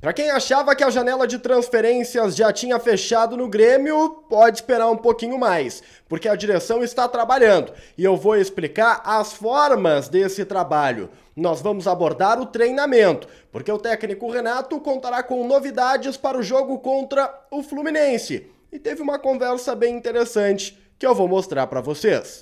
Para quem achava que a janela de transferências já tinha fechado no Grêmio, pode esperar um pouquinho mais, porque a direção está trabalhando e eu vou explicar as formas desse trabalho. Nós vamos abordar o treinamento, porque o técnico Renato contará com novidades para o jogo contra o Fluminense. E teve uma conversa bem interessante que eu vou mostrar para vocês.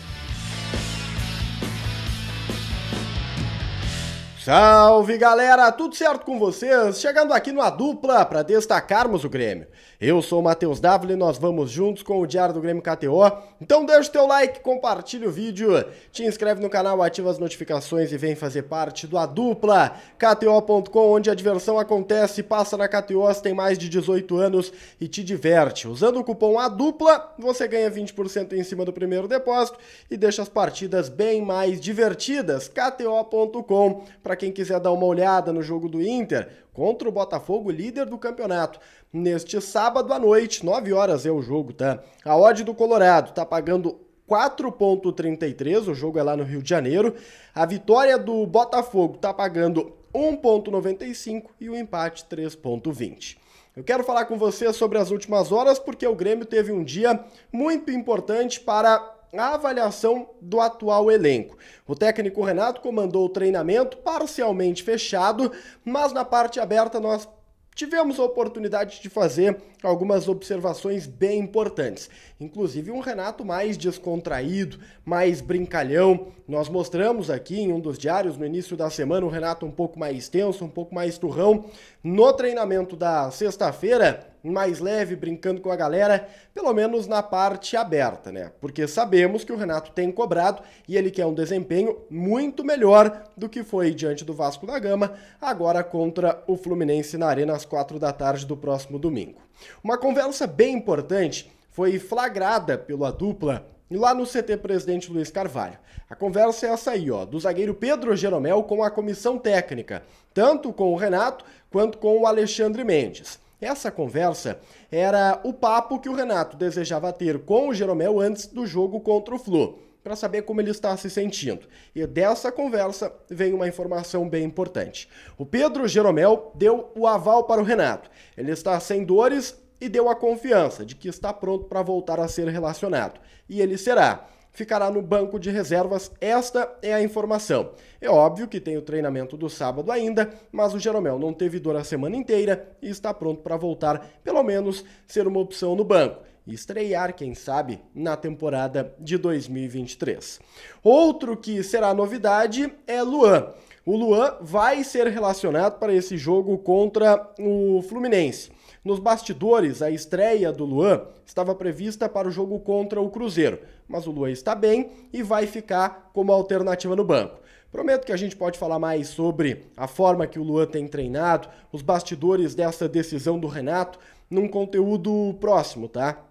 Salve galera, tudo certo com vocês? Chegando aqui no A Dupla para destacarmos o Grêmio. Eu sou o Matheus Dávila e nós vamos juntos com o Diário do Grêmio KTO. Então deixa o teu like, compartilha o vídeo, te inscreve no canal, ativa as notificações e vem fazer parte do A Dupla. KTO.com, onde a diversão acontece, passa na KTO, tem mais de 18 anos e te diverte. Usando o cupom A Dupla, você ganha 20% em cima do primeiro depósito e deixa as partidas bem mais divertidas. KTO.com, para quem quiser dar uma olhada no jogo do Inter contra o Botafogo, líder do campeonato. Neste sábado à noite, 9 horas é o jogo, tá? A odd do Colorado tá pagando 4.33, o jogo é lá no Rio de Janeiro. A vitória do Botafogo tá pagando 1.95 e o empate 3.20. Eu quero falar com você sobre as últimas horas porque o Grêmio teve um dia muito importante para a avaliação do atual elenco. O técnico Renato comandou o treinamento parcialmente fechado, mas na parte aberta nós tivemos a oportunidade de fazer algumas observações bem importantes. Inclusive um Renato mais descontraído, mais brincalhão. Nós mostramos aqui em um dos diários no início da semana um Renato um pouco mais tenso, um pouco mais turrão. No treinamento da sexta-feira, mais leve, brincando com a galera, pelo menos na parte aberta, né? Porque sabemos que o Renato tem cobrado e ele quer um desempenho muito melhor do que foi diante do Vasco da Gama, agora contra o Fluminense na Arena às quatro da tarde do próximo domingo. Uma conversa bem importante foi flagrada pela dupla lá no CT Presidente Luiz Carvalho. A conversa é essa aí, ó, do zagueiro Pedro Jeromel com a comissão técnica, tanto com o Renato quanto com o Alexandre Mendes. Essa conversa era o papo que o Renato desejava ter com o Jeromel antes do jogo contra o Flu, para saber como ele está se sentindo. E dessa conversa veio uma informação bem importante. O Pedro Jeromel deu o aval para o Renato. Ele está sem dores e deu a confiança de que está pronto para voltar a ser relacionado. E ele será ficará no banco de reservas. Esta é a informação. É óbvio que tem o treinamento do sábado ainda, mas o Jeromel não teve dor a semana inteira e está pronto para voltar, pelo menos ser uma opção no banco e estrear, quem sabe, na temporada de 2023. Outro que será novidade é Luan. O Luan vai ser relacionado para esse jogo contra o Fluminense. Nos bastidores, a estreia do Luan estava prevista para o jogo contra o Cruzeiro, mas o Luan está bem e vai ficar como alternativa no banco. Prometo que a gente pode falar mais sobre a forma que o Luan tem treinado, os bastidores dessa decisão do Renato, num conteúdo próximo, tá?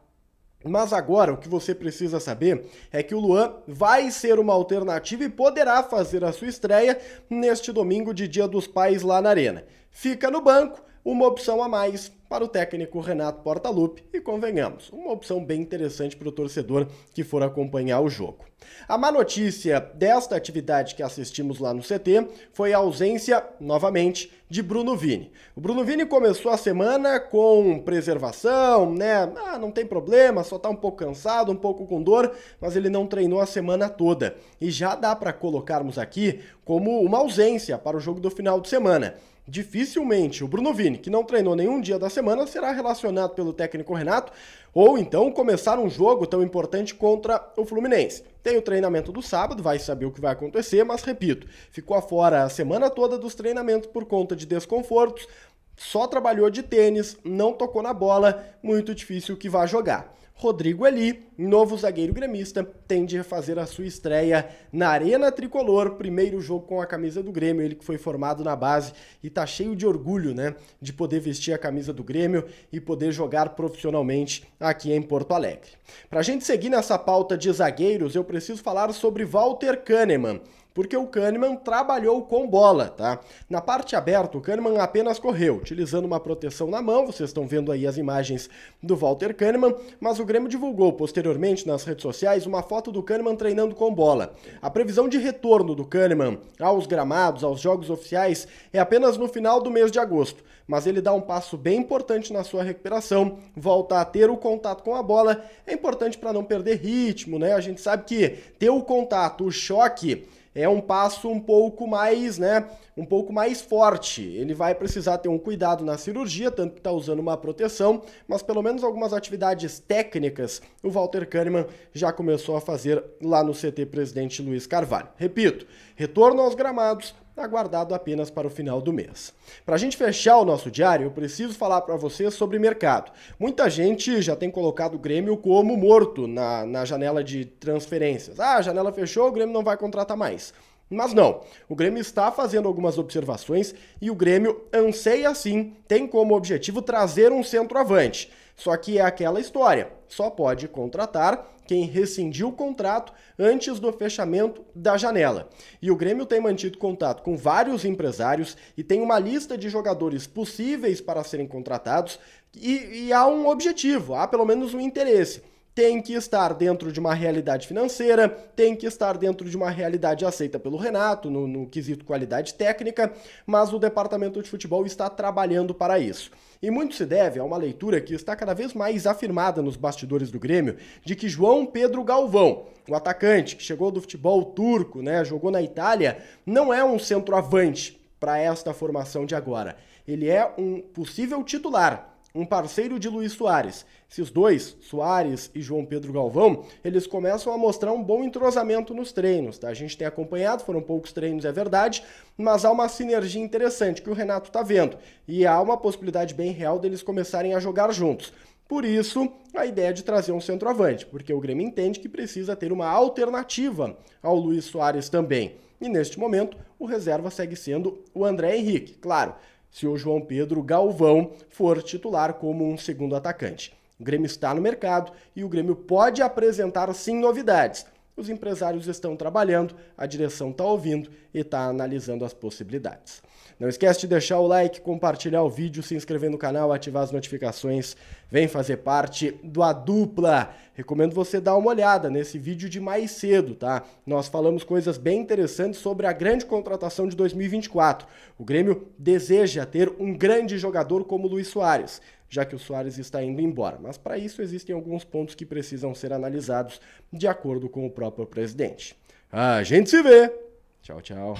Mas agora o que você precisa saber é que o Luan vai ser uma alternativa e poderá fazer a sua estreia neste domingo de Dia dos Pais lá na Arena. Fica no banco uma opção a mais para o técnico Renato Portaluppi e convenhamos, uma opção bem interessante para o torcedor que for acompanhar o jogo. A má notícia desta atividade que assistimos lá no CT foi a ausência, novamente, de Bruno Vini. O Bruno Vini começou a semana com preservação, né? Ah, não tem problema, só tá um pouco cansado, um pouco com dor, mas ele não treinou a semana toda. E já dá para colocarmos aqui como uma ausência para o jogo do final de semana. Dificilmente o Bruno Vini, que não treinou nenhum dia da semana, será relacionado pelo técnico Renato ou então começar um jogo tão importante contra o Fluminense. Tem o treinamento do sábado, vai saber o que vai acontecer, mas repito, ficou fora a semana toda dos treinamentos por conta de desconfortos, só trabalhou de tênis, não tocou na bola, muito difícil que vá jogar. Rodrigo Eli novo zagueiro gremista, tende a fazer a sua estreia na Arena Tricolor, primeiro jogo com a camisa do Grêmio, ele que foi formado na base e tá cheio de orgulho, né, de poder vestir a camisa do Grêmio e poder jogar profissionalmente aqui em Porto Alegre. Pra gente seguir nessa pauta de zagueiros, eu preciso falar sobre Walter Kahneman porque o Kahneman trabalhou com bola, tá? Na parte aberta, o Kahneman apenas correu, utilizando uma proteção na mão, vocês estão vendo aí as imagens do Walter Kahneman, mas o Grêmio divulgou posteriormente anteriormente nas redes sociais uma foto do Kahneman treinando com bola. A previsão de retorno do Kahneman aos gramados, aos jogos oficiais, é apenas no final do mês de agosto, mas ele dá um passo bem importante na sua recuperação, volta a ter o contato com a bola, é importante para não perder ritmo, né? A gente sabe que ter o contato, o choque é um passo um pouco mais, né, um pouco mais forte. Ele vai precisar ter um cuidado na cirurgia, tanto que está usando uma proteção, mas pelo menos algumas atividades técnicas o Walter Kahneman já começou a fazer lá no CT Presidente Luiz Carvalho. Repito, retorno aos gramados, aguardado tá apenas para o final do mês. Para a gente fechar o nosso diário, eu preciso falar para vocês sobre mercado. Muita gente já tem colocado o Grêmio como morto na, na janela de transferências. Ah, a janela fechou, o Grêmio não vai contratar mais. Mas não, o Grêmio está fazendo algumas observações e o Grêmio anseia sim, tem como objetivo trazer um centroavante. Só que é aquela história, só pode contratar quem rescindiu o contrato antes do fechamento da janela. E o Grêmio tem mantido contato com vários empresários e tem uma lista de jogadores possíveis para serem contratados e, e há um objetivo, há pelo menos um interesse tem que estar dentro de uma realidade financeira, tem que estar dentro de uma realidade aceita pelo Renato, no, no quesito qualidade técnica, mas o departamento de futebol está trabalhando para isso. E muito se deve a uma leitura que está cada vez mais afirmada nos bastidores do Grêmio de que João Pedro Galvão, o atacante que chegou do futebol turco, né, jogou na Itália, não é um centroavante para esta formação de agora. Ele é um possível titular um parceiro de Luiz Soares. Esses dois, Soares e João Pedro Galvão, eles começam a mostrar um bom entrosamento nos treinos. Tá? A gente tem acompanhado, foram poucos treinos, é verdade, mas há uma sinergia interessante que o Renato está vendo. E há uma possibilidade bem real deles começarem a jogar juntos. Por isso, a ideia de trazer um centroavante, porque o Grêmio entende que precisa ter uma alternativa ao Luiz Soares também. E neste momento, o reserva segue sendo o André Henrique. Claro, se o João Pedro Galvão for titular como um segundo atacante. O Grêmio está no mercado e o Grêmio pode apresentar sim novidades. Os empresários estão trabalhando, a direção está ouvindo e está analisando as possibilidades. Não esquece de deixar o like, compartilhar o vídeo, se inscrever no canal, ativar as notificações. Vem fazer parte do A Dupla. Recomendo você dar uma olhada nesse vídeo de mais cedo, tá? Nós falamos coisas bem interessantes sobre a grande contratação de 2024. O Grêmio deseja ter um grande jogador como Luiz Soares já que o Soares está indo embora. Mas para isso existem alguns pontos que precisam ser analisados de acordo com o próprio presidente. A gente se vê! Tchau, tchau.